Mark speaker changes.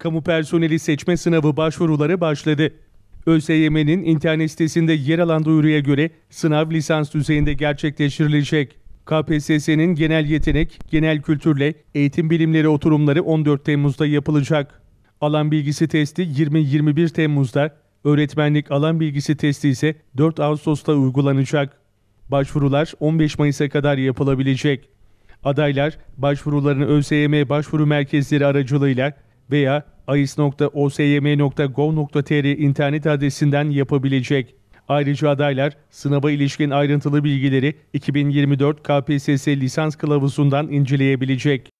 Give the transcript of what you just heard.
Speaker 1: Kamu personeli seçme sınavı başvuruları başladı. ÖSYM'nin internet sitesinde yer alan duyuruya göre sınav lisans düzeyinde gerçekleştirilecek. KPSS'nin genel yetenek, genel kültürle eğitim bilimleri oturumları 14 Temmuz'da yapılacak. Alan bilgisi testi 20-21 Temmuz'da, öğretmenlik alan bilgisi testi ise 4 Ağustos'ta uygulanacak. Başvurular 15 Mayıs'a kadar yapılabilecek. Adaylar başvurularını ÖSYM başvuru merkezleri aracılığıyla veya ais.osym.gov.tr internet adresinden yapabilecek. Ayrıca adaylar sınava ilişkin ayrıntılı bilgileri 2024 KPSS lisans kılavuzundan inceleyebilecek.